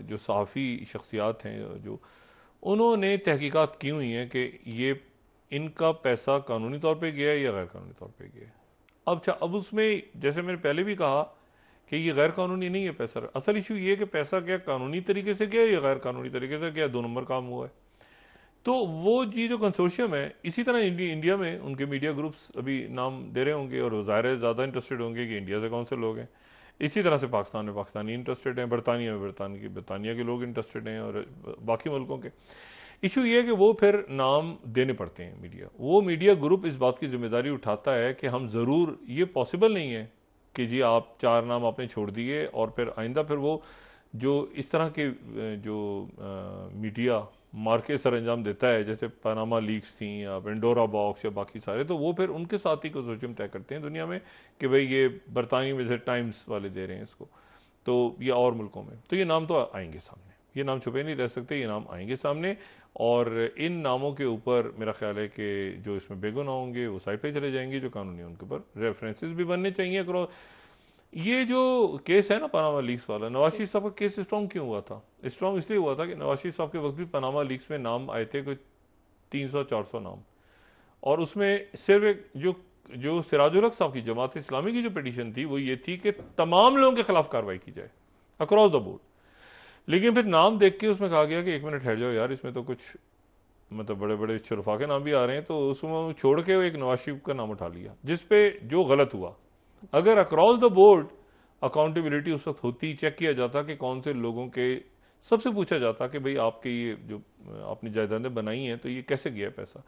जो सहाफ़ी शख्सियात हैं जो उन्होंने तहकीकात की हुई हैं कि ये इनका पैसा कानूनी तौर पे गया है या गैर कानूनी तौर पे गया है अब अच्छा अब उसमें जैसे मैंने पहले भी कहा कि ये गैर कानूनी नहीं है पैसा असल इशू ये है कि पैसा क्या कानूनी तरीके से गया या गैर कानूनी तरीके से गया दो नंबर काम हुआ है तो वो जी जो कंसोर्शियम है इसी तरह इंडिया में उनके मीडिया ग्रुप्स अभी नाम दे रहे होंगे और ज़ाहिर ज़्यादा इंटरेस्टेड होंगे कि इंडिया से कौन से लोग हैं इसी तरह से पाकिस्तान में पाकिस्तानी इंटरेस्टेड हैं बरतानिया में बरतान की बरतानिया के लोग इंटरेस्टेड हैं और बाकी मुल्कों के इशू ये है कि वो फिर नाम देने पड़ते हैं मीडिया वो मीडिया ग्रुप इस बात की जिम्मेदारी उठाता है कि हम ज़रूर ये पॉसिबल नहीं है कि जी आप चार नाम आपने छोड़ दिए और फिर आइंदा फिर वो जो इस तरह के जो आ, मीडिया मार्के सर अंजाम देता है जैसे पनामा लीक्स थी या इंडोरा बॉक्स या बाकी सारे तो वो फिर उनके साथ ही कंसोशियम तय करते हैं दुनिया में कि भाई ये बरतानी में जैसे टाइम्स वाले दे रहे हैं इसको तो ये और मुल्कों में तो ये नाम तो आएंगे सामने ये नाम छुपे नहीं रह सकते ये नाम आएंगे सामने और इन नामों के ऊपर मेरा ख्याल है कि जो इसमें बेगुना होंगे वो साइड पर चले जाएंगे जो कानूनी उनके ऊपर रेफरेंसेस भी बनने चाहिए ये जो केस है ना पनामा लीक्स वाला नवाज शरीफ साहब का केस स्ट्रॉन्ग क्यों हुआ था स्ट्रॉन्ग इसलिए हुआ था कि नवाज शरीफ साहब के वक्त भी पनामा लीक्स में नाम आए थे कोई तीन सौ चार सौ नाम और उसमें सिर्फ एक जो जो सिराजुल साहब की जमात इस्लामी की जो पटिशन थी वो ये थी कि तमाम लोगों के खिलाफ कार्रवाई की जाए अक्रॉस द बोर्ड लेकिन फिर नाम देख के उसमें कहा गया कि एक मिनट ठहर जाओ यार इसमें तो कुछ मतलब बड़े बड़े शरफा के नाम भी आ रहे हैं तो उसमें छोड़ के एक नवाज शरीफ का नाम उठा लिया जिसपे जो गलत हुआ अगर अक्रॉस द बोर्ड अकाउंटेबिलिटी उस वक्त होती चेक किया जाता कि कौन से लोगों के सबसे पूछा जाता कि भाई आपके ये जो आपने जायदादें बनाई हैं तो ये कैसे गया पैसा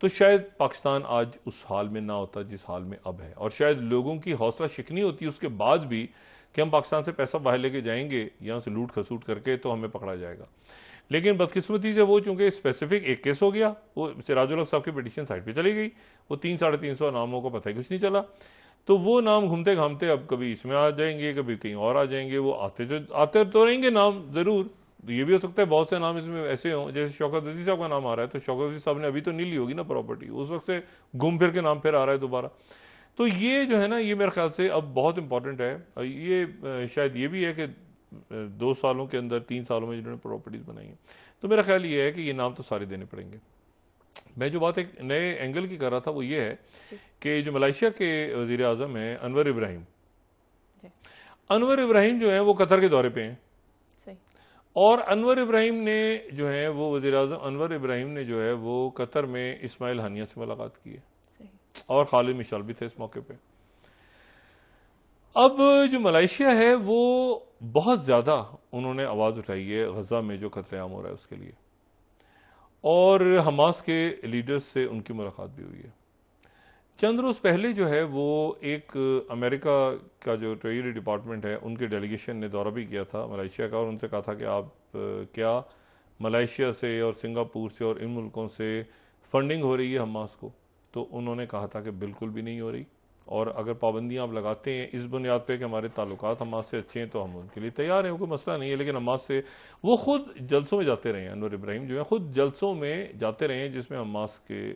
तो शायद पाकिस्तान आज उस हाल में ना होता जिस हाल में अब है और शायद लोगों की हौसला शिकनी होती उसके बाद भी कि हम पाकिस्तान से पैसा बाहर लेके जाएंगे या उसे लूट खसूट करके तो हमें पकड़ा जाएगा लेकिन बदकिस्मती से वो चूंकि स्पेसिफिक एक केस हो गया वो सिराजुल साहब की पटिशन साइड पर चली गई वो तीन साढ़े तीन सौ नामों को पता ही कुछ नहीं चला तो वो नाम घूमते घामते अब कभी इसमें आ जाएंगे कभी कहीं और आ जाएंगे वो आते तो आते तो रहेंगे नाम ज़रूर तो ये भी हो सकता है बहुत से नाम इसमें ऐसे हों जैसे शौकत रजी साहब का नाम आ रहा है तो शौकत रजी साहब ने अभी तो नहीं ली होगी ना प्रॉपर्टी उस वक्त से घूम फिर के नाम फिर आ रहा है दोबारा तो ये जो है ना ये मेरे ख्याल से अब बहुत इंपॉर्टेंट है ये शायद ये भी है कि दो सालों के अंदर तीन सालों में जिन्होंने प्रॉपर्टीज़ बनाई हैं तो मेरा ख्याल ये है कि ये नाम तो सारे देने पड़ेंगे मैं जो बात एक नए एंगल की कर रहा था वो ये है कि जो मलेशिया के वजीर आजम है अनवर इब्राहिम अनवर इब्राहिम जो है वो कतर के दौरे पे हैं और अनवर इब्राहिम ने जो है वो वजी अजम अनवर इब्राहिम ने जो है वो कतर में इसमाइल हानिया से मुलाकात की है और खालिद मिशाल भी थे इस मौके पे अब जो मलेशिया है वो बहुत ज़्यादा उन्होंने आवाज़ उठाई है गजा में जो खतरेआम हो रहा है उसके लिए और हमास के लीडर्स से उनकी मुलाकात भी हुई है चंद रोज़ पहले जो है वो एक अमेरिका का जो ट्रेजरी डिपार्टमेंट है उनके डेलीगेशन ने दौरा भी किया था मलेशिया का और उनसे कहा था कि आप क्या मलेशिया से और सिंगापुर से और इन मुल्कों से फंडिंग हो रही है हमास को तो उन्होंने कहा था कि बिल्कुल भी नहीं हो रही और अगर पाबंदियाँ आप लगाते हैं इस बुनियाद पर कि हमारे ताल्लुक हमास से अच्छे हैं तो हम उनके लिए तैयार हैं कोई मसला नहीं है लेकिन हमास से वो खुद जलसों में जाते रहे हैं अनवर इब्राहिम जो है खुद जलसों में जाते रहे हैं जिसमें हमास के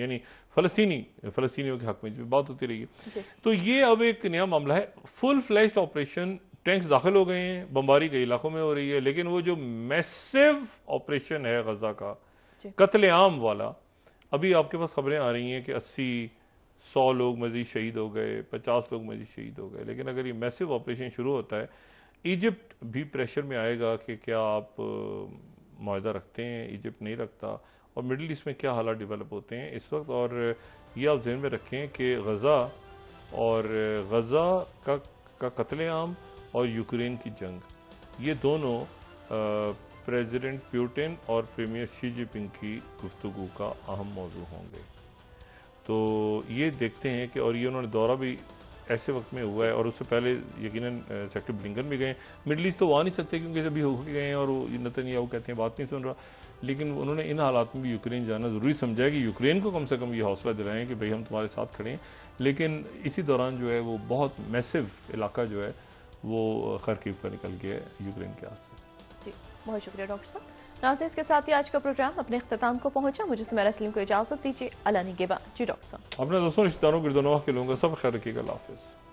यानी फ़लस्तनी फ़लस्तियों के हक में जो बात होती रही है तो ये अब एक नया मामला है फुल फ्लैश ऑपरेशन टैंक्स दाखिल हो गए हैं बम्बारी कई इलाकों में हो रही है लेकिन वो जो मैसेव ऑपरेशन है गजा का कत्लेआम वाला अभी आपके पास खबरें आ रही हैं कि अस्सी सौ लोग मजीद शहीद हो गए पचास लोग मजीद शहीद हो गए लेकिन अगर ये मैसिव ऑपरेशन शुरू होता है इजिप्ट भी प्रेशर में आएगा कि क्या आप माहा रखते हैं इजिप्ट नहीं रखता और मिडिल ईस्ट में क्या हालात डेवलप होते हैं इस वक्त और ये आप जहन में रखें कि गज़ा और गज़ा का का कत्लेआम और यूक्रेन की जंग ये दोनों प्रेसिडेंट प्यूटिन और प्रीमियर शी जिनपिंग की गुफ्तु का अहम मौजू होंगे तो ये देखते हैं कि और ये उन्होंने दौरा भी ऐसे वक्त में हुआ है और उससे पहले यकीन सेक्टर ब्लिंकन भी गए मिडल ईस्ट तो आ नहीं सकते क्योंकि अभी हो गए हैं और वो कहते हैं बात नहीं सुन रहा लेकिन उन्होंने इन हालात में भी यूक्रेन जाना ज़रूरी समझा है कि यूक्रेन को कम से कम ये हौसला दिलाएं कि भाई हम तुम्हारे साथ खड़े हैं लेकिन इसी दौरान जो है वो बहुत मैसिव इलाका जो है वो खरकीब का निकल गया है यूक्रेन के हाथ से जी बहुत शुक्रिया डॉक्टर साहब नाजिर के साथ ही आज का प्रोग्राम अपने अख्ताम को पहुंचा मुझे सुमेरा सलीम को इजाजत दीजिए अलानी गेबा जी डॉक्टर साहब अपने दोस्तों रिश्तेदारों के दोनों के लोगों का सब खैर रखिएगा हाफिज़